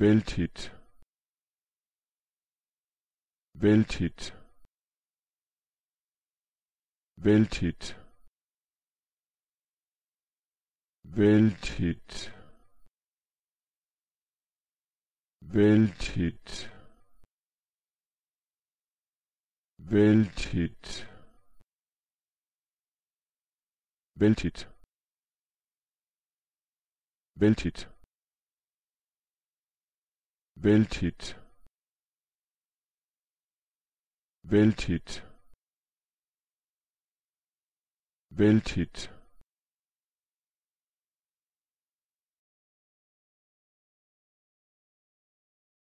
welthit welthit welthit welthit welthit welthit welthit welthit Welthit Welthit Welthit